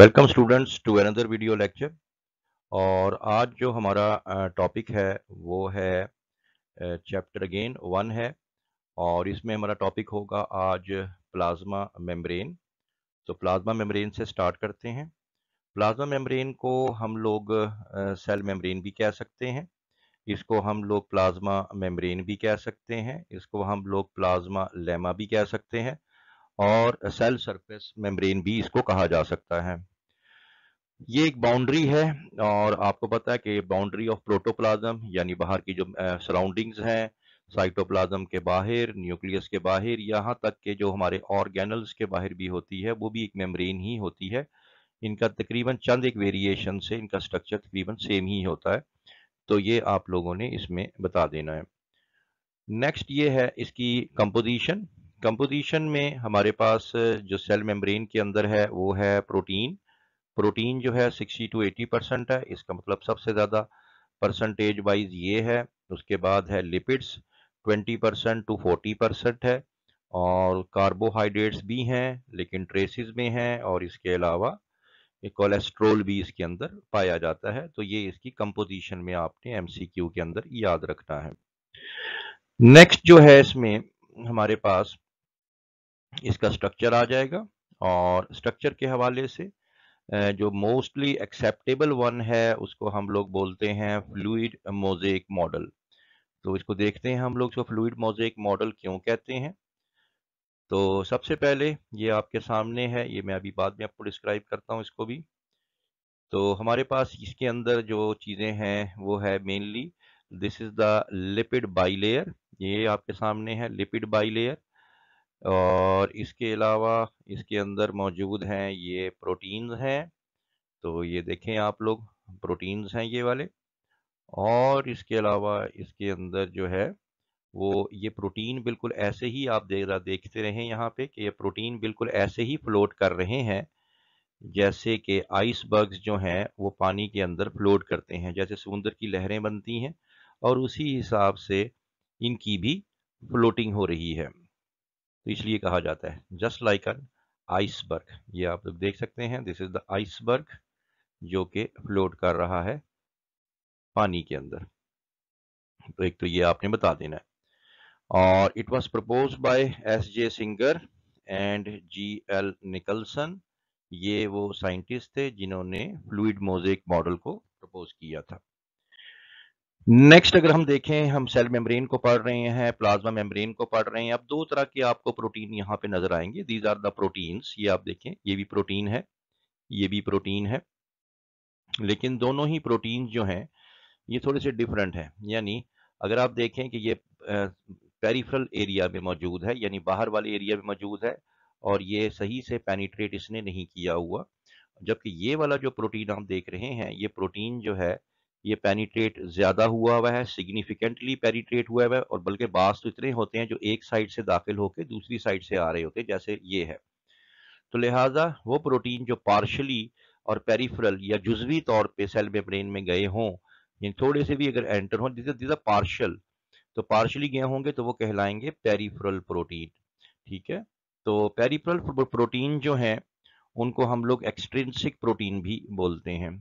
welcome students to another video lecture और आज जो हमारा टॉपिक है वो है चैप्टर अगेन वन है और इसमें हमारा टॉपिक होगा आज प्लाज्मा मेम्ब्रेन तो प्लाज्मा मेम्ब्रेन से स्टार्ट करते हैं प्लाज्मा मेम्ब्रेन को हम लोग सेल मेम्ब्रेन भी कह सकते हैं इसको हम लोग प्लाज्मा मेम्ब्रेन भी कह सकते हैं इसको हम लोग प्लाज्मा लेमा भी कह सकते हैं और सेल सरफेस मेम्ब्रेन भी इसको कहा जा सकता है ये एक बाउंड्री है और आपको पता है कि बाउंड्री ऑफ प्रोटोप्लाज्म यानी बाहर की जो सराउंडिंग्स हैं साइटोप्लाज्म के बाहर न्यूक्लियस के बाहर यहाँ तक के जो हमारे ऑर्गेनल्स के बाहर भी होती है वो भी एक मेम्ब्रेन ही होती है इनका तकरीबन चंद एक वेरिएशन से इनका स्ट्रक्चर तकरीबन सेम ही होता है तो ये आप लोगों ने इसमें बता देना है नेक्स्ट ये है इसकी कंपोजिशन कंपोजिशन में हमारे पास जो सेल मेम्ब्रेन के अंदर है वो है प्रोटीन प्रोटीन जो है 60 टू 80 परसेंट है इसका मतलब सबसे ज़्यादा परसेंटेज वाइज ये है उसके बाद है लिपिड्स 20 परसेंट टू 40 परसेंट है और कार्बोहाइड्रेट्स भी हैं लेकिन ट्रेसिस में हैं और इसके अलावा कोलेस्ट्रोल भी इसके अंदर पाया जाता है तो ये इसकी कंपोजिशन में आपने एम के अंदर याद रखना है नेक्स्ट जो है इसमें हमारे पास इसका स्ट्रक्चर आ जाएगा और स्ट्रक्चर के हवाले से जो मोस्टली एक्सेप्टेबल वन है उसको हम लोग बोलते हैं फ्लूड मोजेक मॉडल तो इसको देखते हैं हम लोग इसको फ्लूड मोजेक मॉडल क्यों कहते हैं तो सबसे पहले ये आपके सामने है ये मैं अभी बाद में आपको डिस्क्राइब करता हूँ इसको भी तो हमारे पास इसके अंदर जो चीज़ें हैं वो है mainly this is the lipid bilayer ये आपके सामने है लिपिड बाई लेयर और इसके अलावा इसके अंदर मौजूद हैं ये प्रोटीन्स हैं तो ये देखें आप लोग प्रोटीन्स हैं ये वाले और इसके अलावा इसके अंदर जो है वो ये प्रोटीन बिल्कुल ऐसे ही आप देख रहा देखते रहें यहाँ पे कि ये प्रोटीन बिल्कुल ऐसे ही फ्लोट कर रहे हैं जैसे कि आइसबर्ग्स जो हैं वो पानी के अंदर फ्लोट करते हैं जैसे समुंदर की लहरें बनती हैं और उसी हिसाब से इनकी भी फ्लोटिंग हो रही है तो इसलिए कहा जाता है जस्ट लाइक एन आइसबर्ग ये आप लोग देख सकते हैं दिस इज द आइसबर्ग जो कि फ्लोट कर रहा है पानी के अंदर तो एक तो ये आपने बता देना है और it was propose by S J Singer and G L Nicolson ये वो साइंटिस्ट थे जिन्होंने फ्लूड मोजेक मॉडल को प्रपोज किया था नेक्स्ट अगर हम देखें हम सेल मेम्ब्रेन को पढ़ रहे हैं प्लाज्मा मेम्ब्रेन को पढ़ रहे हैं अब दो तरह के आपको प्रोटीन यहाँ पे नजर आएंगे दीज आर द प्रोटीन्स ये आप देखें ये भी प्रोटीन है ये भी प्रोटीन है लेकिन दोनों ही प्रोटीन जो हैं ये थोड़े से डिफरेंट हैं यानी अगर आप देखें कि ये पेरीफ्रल एरिया में मौजूद है यानी बाहर वाले एरिया में मौजूद है और ये सही से पेनीट्रेट इसने नहीं किया हुआ जबकि ये वाला जो प्रोटीन आप देख रहे हैं ये प्रोटीन जो है ये पेनिट्रेट ज़्यादा हुआ हुआ है सिग्निफिकेंटली पेनिट्रेट हुआ हुआ है और बल्कि बास तो इतने होते हैं जो एक साइड से दाखिल होकर दूसरी साइड से आ रहे होते हैं जैसे ये है तो लिहाजा वो प्रोटीन जो पार्शली और पेरीफ्रल या जुजवी तौर पे सेल में ब्रेन में गए हों थोड़े से भी अगर एंटर हों दिस पार्शल तो पार्शली गए होंगे तो वो कहलाएंगे पेरीफ्रल प्रोटीन ठीक है तो पेरीफ्रल प्रोटीन जो है उनको हम लोग एक्सट्रेंसिक प्रोटीन भी बोलते हैं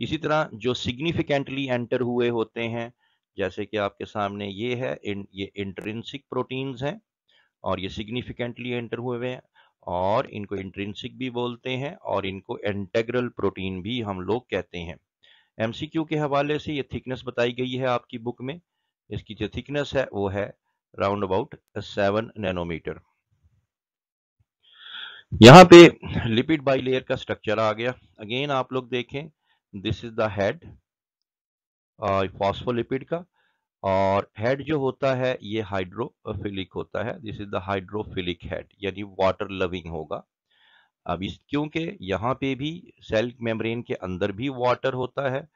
इसी तरह जो सिग्निफिकेंटली एंटर हुए होते हैं जैसे कि आपके सामने ये है इन, ये इंट्रेंसिक प्रोटीन्स हैं और ये सिग्निफिकेंटली एंटर हुए हैं और इनको इंट्रेंसिक भी बोलते हैं और इनको इंटेग्रल प्रोटीन भी हम लोग कहते हैं एम के हवाले से ये थिकनेस बताई गई है आपकी बुक में इसकी जो थिकनेस है वो है राउंड अबाउट सेवन नैनोमीटर यहाँ पे लिपिड बाई लेयर का स्ट्रक्चर आ गया अगेन आप लोग देखें this is the head phospholipid का और हेड जो होता है ये हाइड्रोफिलिक होता है this is the hydrophilic head यानी वाटर लविंग होगा अब इस क्योंकि यहाँ पे भी सेल मेम्ब्रेन के अंदर भी वाटर होता है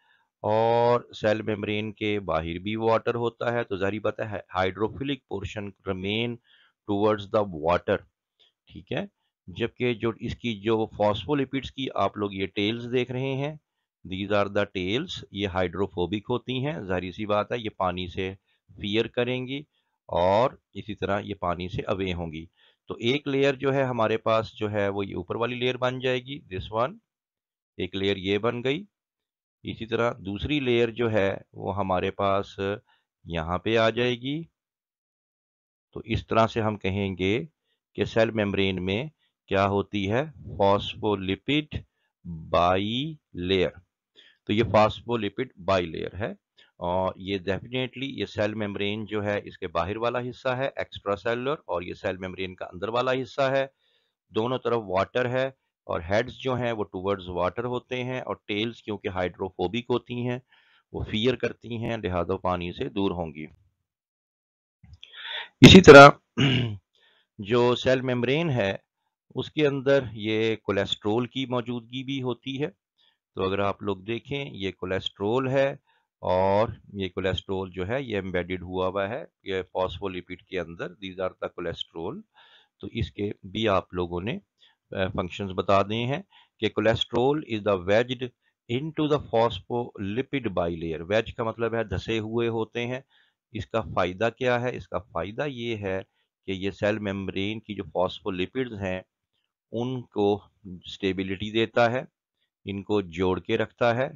और सेल मेम्ब्रेन के बाहर भी वाटर होता है तो जारी बात है hydrophilic portion remain towards the water ठीक है जबकि जो इसकी जो फॉस्फोलिपिड्स की आप लोग ये टेल्स देख रहे हैं दीज आर द टेल्स ये हाइड्रोफोबिक होती हैं जाहिर सी बात है ये पानी से फियर करेंगी और इसी तरह ये पानी से अवे होंगी तो एक लेयर जो है हमारे पास जो है वो ये ऊपर वाली लेयर बन जाएगी दिस वन एक लेयर ये बन गई इसी तरह दूसरी लेयर जो है वो हमारे पास यहाँ पे आ जाएगी तो इस तरह से हम कहेंगे कि सेल मेम्ब्रेन में क्या होती है फॉस्फोलिपिड बाई लेयर तो ये फास्फोलिपिड लेयर है और ये डेफिनेटली ये सेल मेम्ब्रेन जो है इसके बाहर वाला हिस्सा है एक्स्ट्रा सेलुलर और ये सेल मेम्ब्रेन का अंदर वाला हिस्सा है दोनों तरफ वाटर है और हेड्स जो हैं वो टूवर्ड्स वाटर होते हैं और टेल्स क्योंकि हाइड्रोफोबिक होती हैं वो फियर करती हैं लिहाजा पानी से दूर होंगी इसी तरह जो सेल मेम्ब्रेन है उसके अंदर ये कोलेस्ट्रोल की मौजूदगी भी होती है तो अगर आप लोग देखें ये कोलेस्ट्रोल है और ये कोलेस्ट्रोल जो है ये एम्बेडेड हुआ हुआ है ये फॉस्फोलिपिड के अंदर दीज आर द कोलेस्ट्रोल तो इसके भी आप लोगों ने फंक्शंस बता दिए हैं कि cholesterol is the wedged into the phospholipid bilayer wedge का मतलब है धसे हुए होते हैं इसका फ़ायदा क्या है इसका फ़ायदा ये है कि ये सेल मेम्ब्रेन की जो फॉस्फोलिपिड हैं उनको स्टेबिलिटी देता है इनको जोड़ के रखता है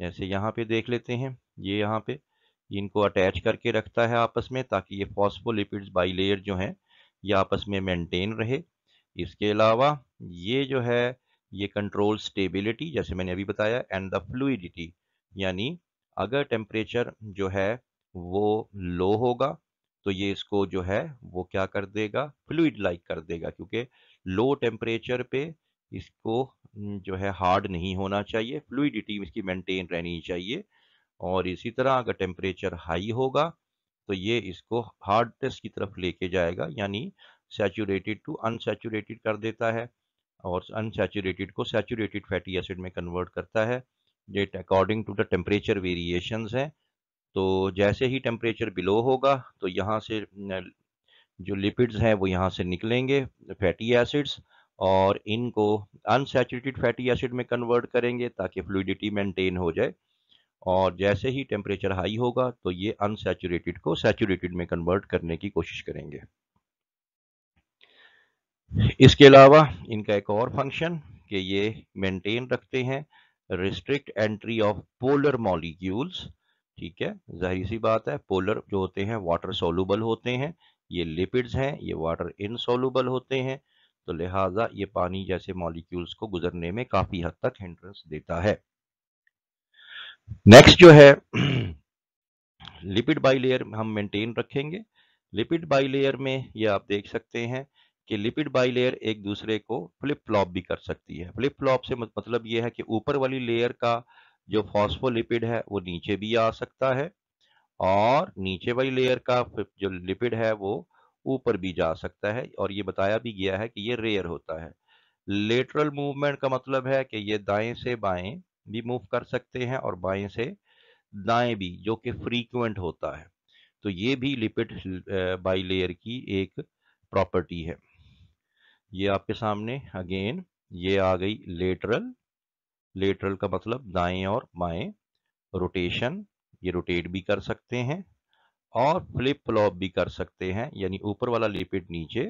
जैसे यहाँ पे देख लेते हैं ये यहाँ पे इनको अटैच करके रखता है आपस में ताकि ये फॉस्फोलिपिड्स बाई लेयर जो हैं ये आपस में मेंटेन रहे इसके अलावा ये जो है ये कंट्रोल स्टेबिलिटी जैसे मैंने अभी बताया एंड द फ्लूडिटी यानी अगर टेम्परेचर जो है वो लो होगा तो ये इसको जो है वो क्या कर देगा फ्लूड लाइक कर देगा क्योंकि लो टेम्परेचर पे इसको जो है हार्ड नहीं होना चाहिए फ्लूडिटी इसकी मेंटेन रहनी चाहिए और इसी तरह अगर टेम्परेचर हाई होगा तो ये इसको हार्ड टेस्ट की तरफ लेके जाएगा यानी सैचुरेटेड टू अनसैचुरेटेड कर देता है और अनसैचुरेटेड को सैचुरेटेड फैटी एसिड में कन्वर्ट करता है ये according to the temperature variation हैं तो जैसे ही टेम्परेचर बिलो होगा तो यहाँ से जो लिपिड्स हैं वो यहाँ से निकलेंगे फैटी एसिड्स और इनको अनसेचुरेटेड फैटी एसिड में कन्वर्ट करेंगे ताकि फ्लूडिटी मेंटेन हो जाए और जैसे ही टेम्परेचर हाई होगा तो ये अनसेचुरेटेड को सेचुरेटेड में कन्वर्ट करने की कोशिश करेंगे इसके अलावा इनका एक और फंक्शन कि ये मेंटेन रखते हैं restrict entry of polar molecules ठीक है जाहिर सी बात है पोलर जो होते हैं वाटर सोलूबल होते हैं ये लिपिड्स हैं ये वाटर इनसोलूबल होते हैं तो लिहाजा ये पानी जैसे मॉलिक्यूल्स को गुजरने में काफ़ी हद तक हिंड्रेंस देता है नेक्स्ट जो है लिपिड बाइलेयर हम मेंटेन रखेंगे लिपिड बाइलेयर में ये आप देख सकते हैं कि लिपिड बाइलेयर एक दूसरे को फ्लिप फ्लॉप भी कर सकती है फ्लिप फ्लॉप से मतलब ये है कि ऊपर वाली लेयर का जो फॉस्फोलिपिड है वो नीचे भी आ सकता है और नीचे वाली लेयर का जो लिपिड है वो ऊपर भी जा सकता है और ये बताया भी गया है कि ये रेयर होता है लेटरल मूवमेंट का मतलब है कि ये दाएं से बाएं भी मूव कर सकते हैं और बाएं से दाएं भी जो कि फ्रीक्वेंट होता है तो ये भी लिपिड बाई लेयर की एक प्रॉपर्टी है ये आपके सामने अगेन ये आ गई लेटरल लेटरल का मतलब दाएं और बाएं रोटेशन ये रोटेट भी कर सकते हैं और फ्लिप फ्लॉप भी कर सकते हैं यानी ऊपर वाला लिपिड नीचे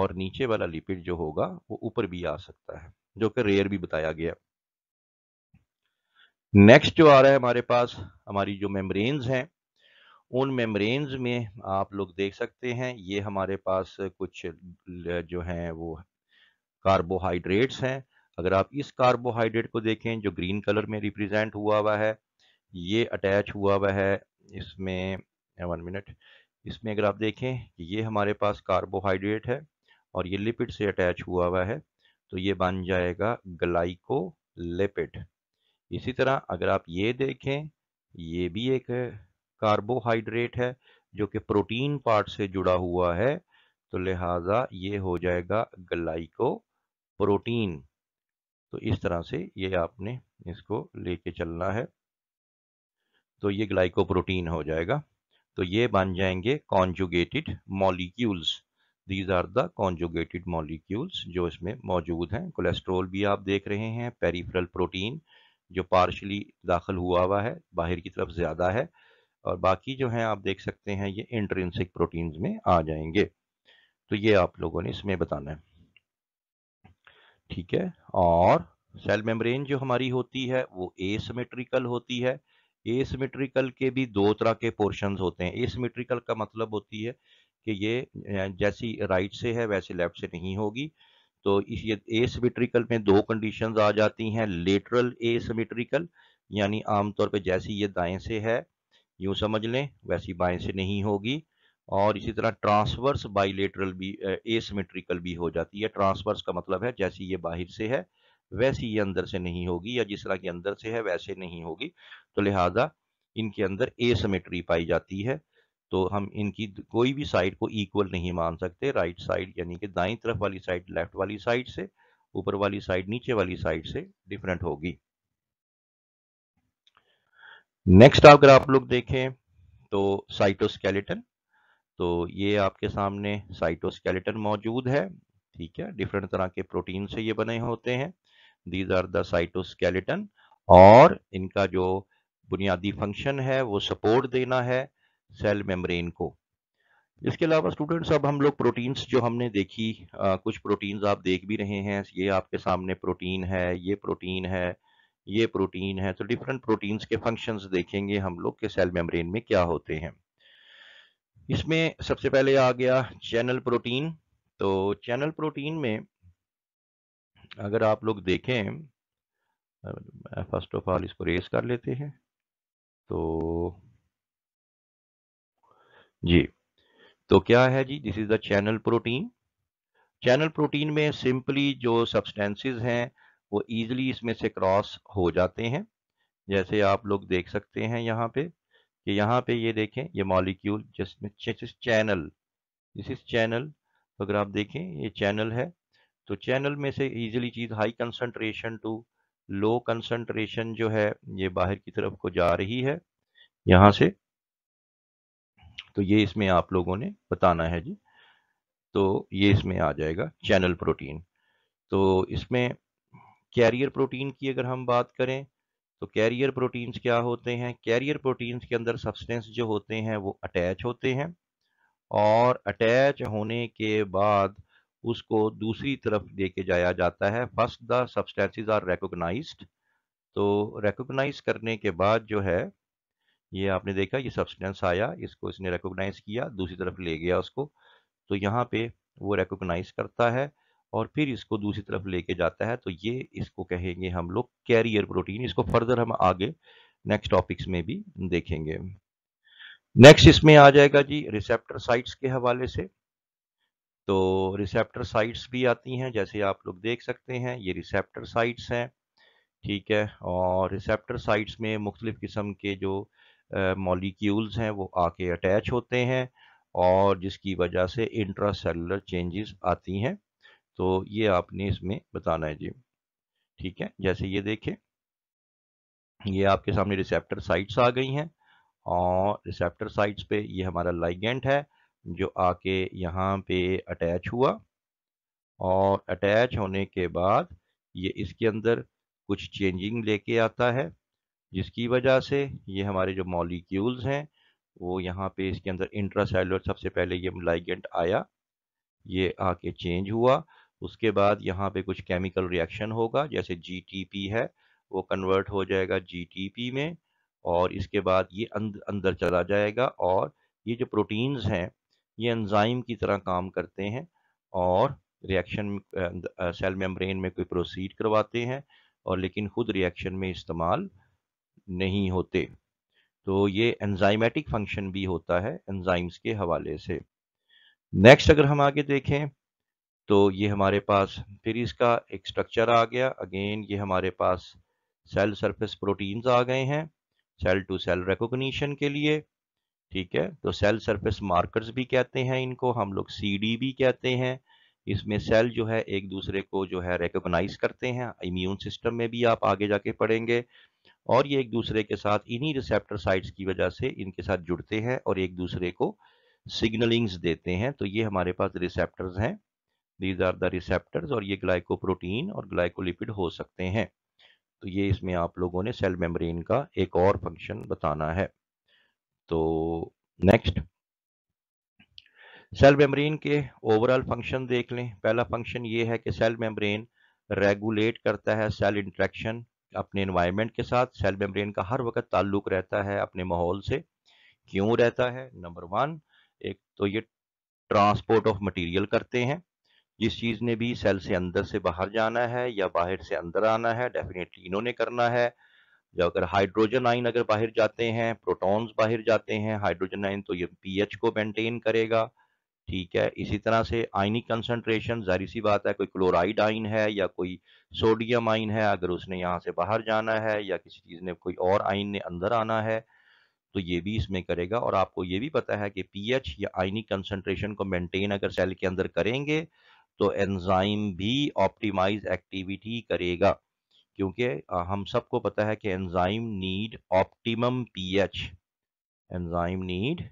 और नीचे वाला लिपिड जो होगा वो ऊपर भी आ सकता है जो कि रेयर भी बताया गया नेक्स्ट जो आ रहा है हमारे पास हमारी जो मेम्ब्रेन्स हैं उन मेम्ब्रेन्स में आप लोग देख सकते हैं ये हमारे पास कुछ जो है वो कार्बोहाइड्रेट्स हैं अगर आप इस कार्बोहाइड्रेट को देखें जो ग्रीन कलर में रिप्रेजेंट हुआ हुआ है ये अटैच हुआ हुआ है इसमें वन मिनट इसमें अगर आप देखें कि ये हमारे पास कार्बोहाइड्रेट है और ये लिपिड से अटैच हुआ हुआ है तो ये बन जाएगा ग्लाइको लिपिड इसी तरह अगर आप ये देखें ये भी एक कार्बोहाइड्रेट है जो कि प्रोटीन पार्ट से जुड़ा हुआ है तो लिहाजा ये हो जाएगा ग्लाइको प्रोटीन तो इस तरह से ये आपने इसको लेके चलना है तो ये ग्लाइकोप्रोटीन हो जाएगा तो ये बन जाएंगे conjugated molecules these are the conjugated molecules जो इसमें मौजूद हैं कोलेस्ट्रोल भी आप देख रहे हैं पेरीफ्रल प्रोटीन जो पार्शली दाखिल हुआ हुआ है बाहर की तरफ ज़्यादा है और बाकी जो है आप देख सकते हैं ये इंट्रेंसिक प्रोटीन में आ जाएंगे तो ये आप लोगों ने इसमें बताना है ठीक है और सेल मेम्ब्रेन जो हमारी होती है वो एसमेट्रिकल होती है एसिमेट्रिकल के भी दो तरह के पोर्शन होते हैं एसिमेट्रिकल का मतलब होती है कि ये जैसी राइट से है वैसे लेफ्ट से नहीं होगी तो इस ये एसिमेट्रिकल में दो कंडीशन आ जाती हैं लेटरल एसिमेट्रिकल यानी आमतौर पर जैसी ये दाएं से है यूं समझ लें वैसी बाएं से नहीं होगी और इसी तरह ट्रांसवर्स बाइलेटरल भी एसिमेट्रिकल भी हो जाती है ट्रांसवर्स का मतलब है जैसी ये बाहर से है वैसी ये अंदर से नहीं होगी या जिस तरह की अंदर से है वैसे नहीं होगी तो लिहाजा इनके अंदर ए समेट्री पाई जाती है तो हम इनकी कोई भी साइड को इक्वल नहीं मान सकते राइट साइड यानी कि दाई तरफ वाली साइड लेफ्ट वाली साइड से ऊपर वाली साइड नीचे वाली साइड से डिफरेंट होगी नेक्स्ट अगर आप लोग देखें तो साइटोस्केलेटन तो ये आपके सामने साइटोस्केलेटन मौजूद है ठीक है डिफरेंट तरह के प्रोटीन से ये बने होते हैं दीज आर द साइटोस्केलेटन और इनका जो बुनियादी फंक्शन है वो सपोर्ट देना है सेल मेम्ब्रेन को इसके अलावा स्टूडेंट्स अब हम लोग प्रोटीन्स जो हमने देखी आ, कुछ प्रोटीन्स आप देख भी रहे हैं ये आपके सामने प्रोटीन है ये प्रोटीन है ये प्रोटीन है तो डिफरेंट प्रोटीन्स के फंक्शंस देखेंगे हम लोग के सेल मेम्ब्रेन में क्या होते हैं इसमें सबसे पहले आ गया चैनल प्रोटीन तो चैनल प्रोटीन में अगर आप लोग देखें फर्स्ट ऑफ ऑल इसको रेस कर लेते हैं तो जी तो क्या है जी this is the channel protein channel protein में सिंपली जो सब्सटेंसेस हैं वो इजीली इसमें से क्रॉस हो जाते हैं जैसे आप लोग देख सकते हैं यहाँ पे कि यहाँ पे ये देखें ये मॉलिक्यूल जिसमें चैनल दिस इज चैनल अगर आप देखें ये चैनल है तो चैनल में से इजीली चीज़ high concentration to low concentration जो है ये बाहर की तरफ को जा रही है यहाँ से तो ये इसमें आप लोगों ने बताना है जी तो ये इसमें आ जाएगा चैनल प्रोटीन तो इसमें कैरियर प्रोटीन की अगर हम बात करें तो कैरियर प्रोटीन्स क्या होते हैं कैरियर प्रोटीन्स के अंदर सब्सटेंस जो होते हैं वो अटैच होते हैं और अटैच होने के बाद उसको दूसरी तरफ लेके जाया जाता है first the substances are recognised तो रेकोगनाइज करने के बाद जो है ये आपने देखा ये सब्सटेंस आया इसको इसने रेकोगनाइज किया दूसरी तरफ ले गया उसको तो यहाँ पे वो रेकोगनाइज करता है और फिर इसको दूसरी तरफ लेके जाता है तो ये इसको कहेंगे हम लोग कैरियर प्रोटीन इसको फर्दर हम आगे नेक्स्ट टॉपिक्स में भी देखेंगे नेक्स्ट इसमें आ जाएगा जी रिसेप्टर साइट्स के हवाले से तो रिसेप्टर साइट्स भी आती हैं जैसे आप लोग देख सकते हैं ये रिसेप्टर साइट्स हैं ठीक है और रिसेप्टर साइट्स में मुख्तलिफ़ किस्म के जो मॉलिक्यूल्स हैं वो आके अटैच होते हैं और जिसकी वजह से इंट्रा सेलुलर चेंजेस आती हैं तो ये आपने इसमें बताना है जी ठीक है जैसे ये देखें ये आपके सामने रिसेप्टर साइट्स आ गई हैं और रिसेप्टर साइट्स पे ये हमारा लाइगेंट है जो आके यहाँ पे अटैच हुआ और अटैच होने के बाद ये इसके अंदर कुछ चेंजिंग लेके आता है जिसकी वजह से ये हमारे जो मॉलिक्यूल्स हैं वो यहाँ पे इसके अंदर इंट्रासेलुलर सबसे पहले ये लाइगेंट आया ये आके चेंज हुआ उसके बाद यहाँ पे कुछ केमिकल रिएक्शन होगा जैसे जी है वो कन्वर्ट हो जाएगा जी में और इसके बाद ये अंदर चला जाएगा और ये जो प्रोटीन्स हैं ये एंजाइम की तरह काम करते हैं और रिएक्शन सेल मेम्ब्रेन में कोई प्रोसीड करवाते हैं और लेकिन खुद रिएक्शन में इस्तेमाल नहीं होते तो ये एंजाइमेटिक फंक्शन भी होता है एंजाइम्स के हवाले से नेक्स्ट अगर हम आगे देखें तो ये हमारे पास फिर इसका एक स्ट्रक्चर आ गया अगेन ये हमारे पास सेल सरफेस प्रोटीन्स आ गए हैं सेल टू सेल रिकोगशन के लिए ठीक है तो सेल सरफेस मार्कर्स भी कहते हैं इनको हम लोग सी भी कहते हैं इसमें सेल जो है एक दूसरे को जो है रिकोगनाइज करते हैं इम्यून सिस्टम में भी आप आगे जाके पढ़ेंगे और ये एक दूसरे के साथ इन्हीं रिसेप्टर साइट्स की वजह से इनके साथ जुड़ते हैं और एक दूसरे को सिग्नलिंग्स देते हैं तो ये हमारे पास रिसेप्टर्स हैं दीज आर द रिसेप्टर्स और ये ग्लाइकोप्रोटीन और ग्लाइकोलिपिड हो सकते हैं तो ये इसमें आप लोगों ने सेल मेम्ब्रेन का एक और फंक्शन बताना है तो नेक्स्ट सेल मेम्ब्रेन के ओवरऑल फंक्शन देख लें पहला फंक्शन ये है कि सेल मेम्ब्रेन रेगुलेट करता है सेल इंट्रैक्शन अपने इन्वायरमेंट के साथ सेल मेम्ब्रेन का हर वक्त ताल्लुक रहता है अपने माहौल से क्यों रहता है नंबर वन एक तो ये ट्रांसपोर्ट ऑफ मटेरियल करते हैं जिस चीज़ ने भी सेल से अंदर से बाहर जाना है या बाहर से अंदर आना है डेफिनेटली इन्होंने करना है या अगर हाइड्रोजन आइन अगर बाहर जाते हैं प्रोटॉन्स बाहर जाते हैं हाइड्रोजन आइन तो ये पीएच को मेंटेन करेगा ठीक है इसी तरह से आइनिक कंसंट्रेशन जारी सी बात है कोई क्लोराइड आइन है या कोई सोडियम आइन है अगर उसने यहाँ से बाहर जाना है या किसी चीज़ ने कोई और आइन ने अंदर आना है तो ये भी इसमें करेगा और आपको ये भी पता है कि पीएच या आइनिक कंसंट्रेशन को मेंटेन अगर सेल के अंदर करेंगे तो एंजाइम भी ऑप्टिमाइज एक्टिविटी करेगा क्योंकि हम सबको पता है कि enzyme need optimum pH enzyme need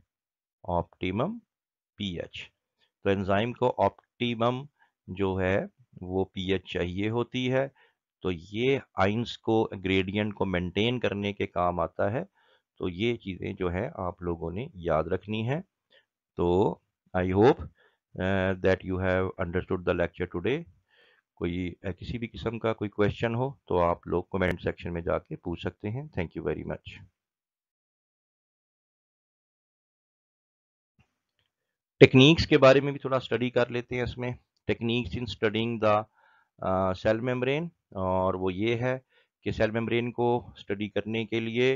optimum pH तो एंजाइम को ऑप्टिमम जो है वो पीएच चाहिए होती है तो ये आइंस को ग्रेडियंट को मेंटेन करने के काम आता है तो ये चीज़ें जो है आप लोगों ने याद रखनी है तो I hope that you have understood the lecture today कोई किसी भी किस्म का कोई क्वेश्चन हो तो आप लोग कमेंट सेक्शन में जाके पूछ सकते हैं thank you very much techniques के बारे में भी थोड़ा स्टडी कर लेते हैं इसमें techniques in studying the cell membrane और वो ये है कि सेल मेम्ब्रेन को स्टडी करने के लिए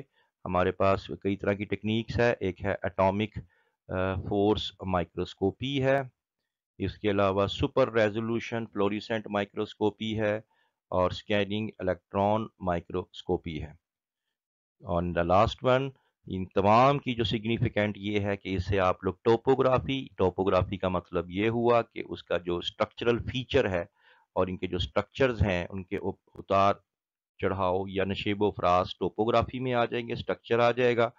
हमारे पास कई तरह की टेक्निक्स है एक है एटॉमिक फोर्स माइक्रोस्कोपी है इसके अलावा सुपर रेजोल्यूशन फ्लोरिसेंट माइक्रोस्कोपी है और स्कैनिंग इलेक्ट्रॉन माइक्रोस्कोपी है ऑन द लास्ट वन इन तमाम की जो सिग्निफिकेंट ये है कि इससे आप लोग टोपोग्राफी टोपोग्राफी का मतलब ये हुआ कि उसका जो स्ट्रक्चरल फीचर है और इनके जो स्ट्रक्चर्स हैं उनके उतार चढ़ाव या नशेबो फ्रास टोपोग्राफी में आ जाएंगे स्ट्रक्चर आ जाएगा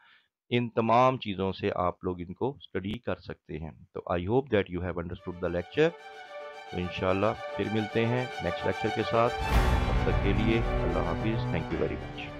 इन तमाम चीज़ों से आप लोग इनको स्टडी कर सकते हैं तो I hope that you have understood the lecture तो इन फिर मिलते हैं नेक्स्ट लेक्चर के साथ तब तक के लिए अल्लाह हाफिज़ थैंक यू वेरी मच